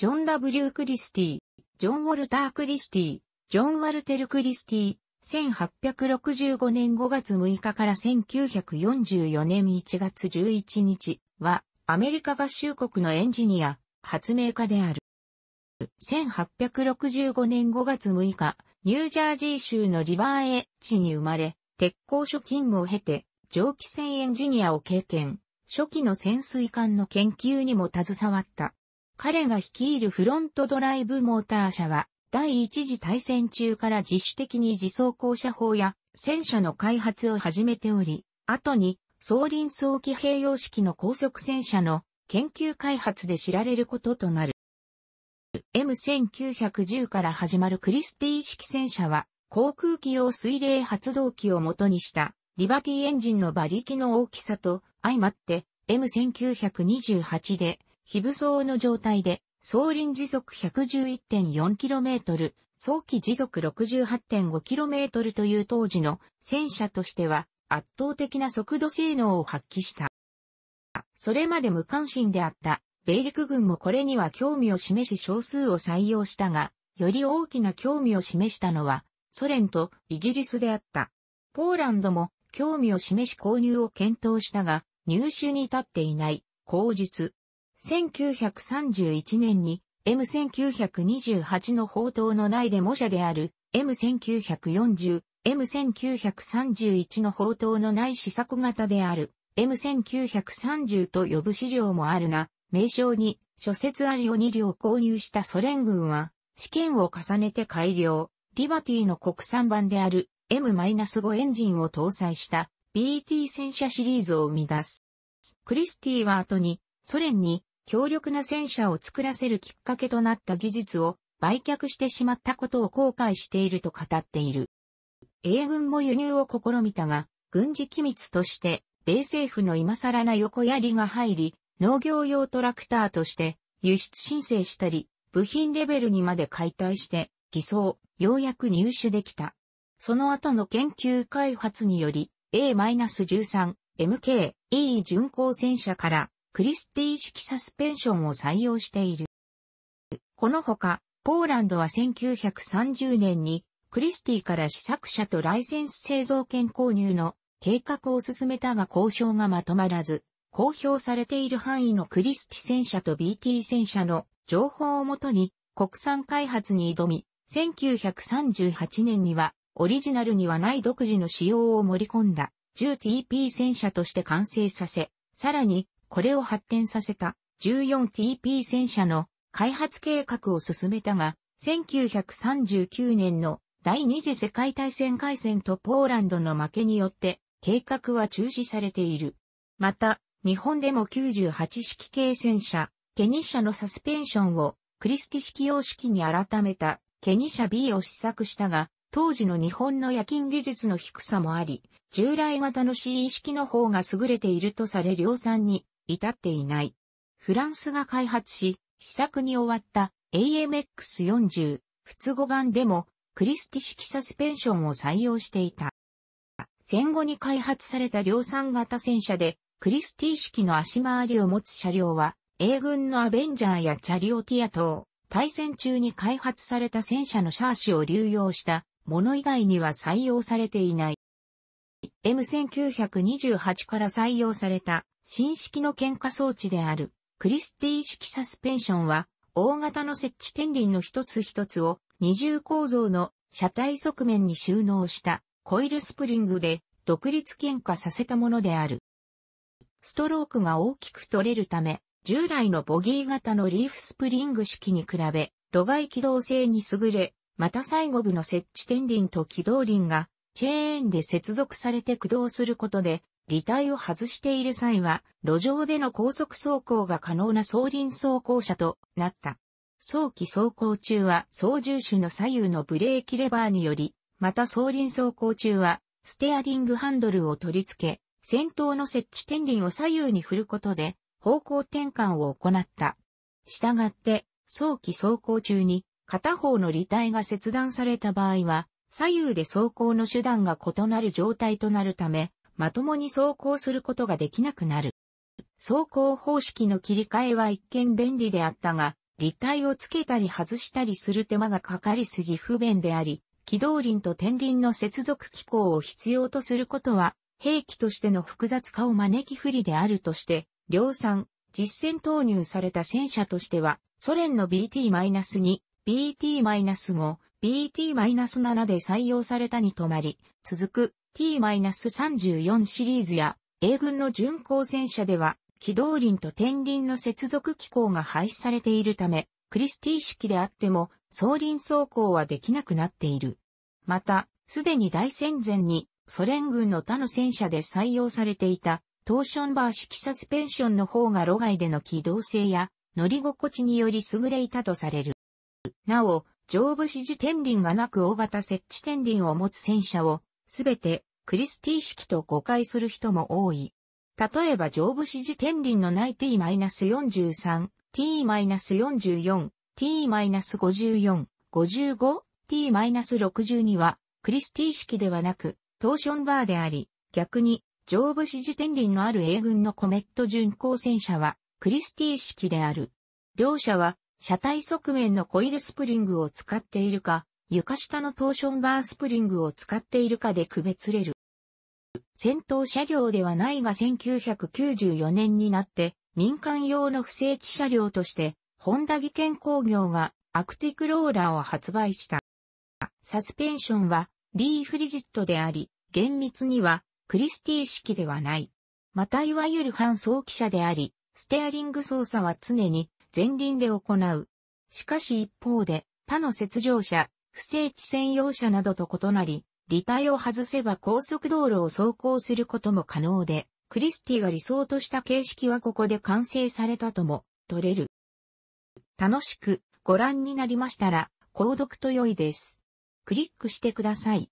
ジョン・ W・ クリスティ、ジョン・ウォルター・クリスティ、ジョン・ワルテル・クリスティ、1865年5月6日から1944年1月11日は、アメリカ合衆国のエンジニア、発明家である。1865年5月6日、ニュージャージー州のリバーエッジに生まれ、鉄工所勤務を経て、蒸気船エンジニアを経験、初期の潜水艦の研究にも携わった。彼が率いるフロントドライブモーター車は、第一次大戦中から自主的に自走降車砲や戦車の開発を始めており、後に、総輪早期併用式の高速戦車の研究開発で知られることとなる。M1910 から始まるクリスティ式戦車は、航空機用水冷発動機を元にした、リバティエンジンの馬力の大きさと相まって、M1928 で、非武装の状態で、総輪時速 111.4km、早期時速 68.5km という当時の戦車としては圧倒的な速度性能を発揮した。それまで無関心であった米陸軍もこれには興味を示し少数を採用したが、より大きな興味を示したのはソ連とイギリスであった。ポーランドも興味を示し購入を検討したが、入手に至っていない、口実、1931年に M1928 の砲塔の内で模写である M1940、M1931 の砲塔のない試作型である M1930 と呼ぶ資料もあるが、名称に諸説ありを2両購入したソ連軍は、試験を重ねて改良、リバティの国産版である M-5 エンジンを搭載した BT 戦車シリーズを生み出す。クリスティは後にソ連に強力な戦車を作らせるきっかけとなった技術を売却してしまったことを後悔していると語っている。英軍も輸入を試みたが、軍事機密として、米政府の今更な横槍が入り、農業用トラクターとして輸出申請したり、部品レベルにまで解体して、偽装、ようやく入手できた。その後の研究開発により、A-13、MK、E 巡航戦車からクリスティ式サスペンションを採用している。このほか、ポーランドは1930年にクリスティから試作車とライセンス製造権購入の計画を進めたが交渉がまとまらず、公表されている範囲のクリスティ戦車と BT 戦車の情報をもとに国産開発に挑み、1938年にはオリジナルにはない独自の仕様を盛り込んだ 10TP 戦車として完成させ、さらにこれを発展させた 14TP 戦車の開発計画を進めたが、1939年の第二次世界大戦開戦とポーランドの負けによって計画は中止されている。また、日本でも98式系戦車、ケニシャのサスペンションをクリスティ式様式に改めたケニシャ B を試作したが、当時の日本の夜勤技術の低さもあり、従来型の CE 式の方が優れているとされ量産に至っていない。フランスが開発し、試作に終わった AMX40 仏語版でもクリスティ式サスペンションを採用していた。戦後に開発された量産型戦車でクリスティ式の足回りを持つ車両は英軍のアベンジャーやチャリオティア等、対戦中に開発された戦車のシャーシを流用したもの以外には採用されていない。M1928 から採用された新式の喧嘩装置であるクリスティ式サスペンションは大型の設置天輪の一つ一つを二重構造の車体側面に収納したコイルスプリングで独立喧嘩させたものである。ストロークが大きく取れるため、従来のボギー型のリーフスプリング式に比べ、土外機動性に優れ、また最後部の設置天輪と機動輪がチェーンで接続されて駆動することで、履帯を外している際は、路上での高速走行が可能な送輪走行車となった。早期走行中は操縦手の左右のブレーキレバーにより、また送輪走行中は、ステアリングハンドルを取り付け、先頭の設置天輪を左右に振ることで、方向転換を行った。したがって、早期走行中に、片方の履帯が切断された場合は、左右で走行の手段が異なる状態となるため、まともに走行することができなくなる。走行方式の切り替えは一見便利であったが、立体をつけたり外したりする手間がかかりすぎ不便であり、機動輪と天輪の接続機構を必要とすることは、兵器としての複雑化を招き不利であるとして、量産、実戦投入された戦車としては、ソ連の BT-2、BT-5、BT-7 で採用されたに止まり、続く T-34 シリーズや英軍の巡航戦車では、機動輪と天輪の接続機構が廃止されているため、クリスティ式であっても、総輪走行はできなくなっている。また、すでに大戦前にソ連軍の他の戦車で採用されていたトーションバー式サスペンションの方が路外での機動性や乗り心地により優れいたとされる。なお、上部支持天輪がなく大型設置天輪を持つ戦車を、すべてクリスティ式と誤解する人も多い。例えば上部支持天輪のない T-43、T-44、T-54、55、T-62 は、クリスティ式ではなく、トーションバーであり、逆に、上部支持天輪のある英軍のコメット巡航戦車は、クリスティ式である。両者は、車体側面のコイルスプリングを使っているか、床下のトーションバースプリングを使っているかで区別れる。戦闘車両ではないが1994年になって民間用の不正地車両としてホンダ技研工業がアクティクローラーを発売した。サスペンションはリーフリジットであり、厳密にはクリスティ式ではない。またいわゆる半早機車であり、ステアリング操作は常に前輪で行う。しかし一方で、他の雪上車、不整地専用車などと異なり、履帯を外せば高速道路を走行することも可能で、クリスティが理想とした形式はここで完成されたとも、取れる。楽しくご覧になりましたら、購読と良いです。クリックしてください。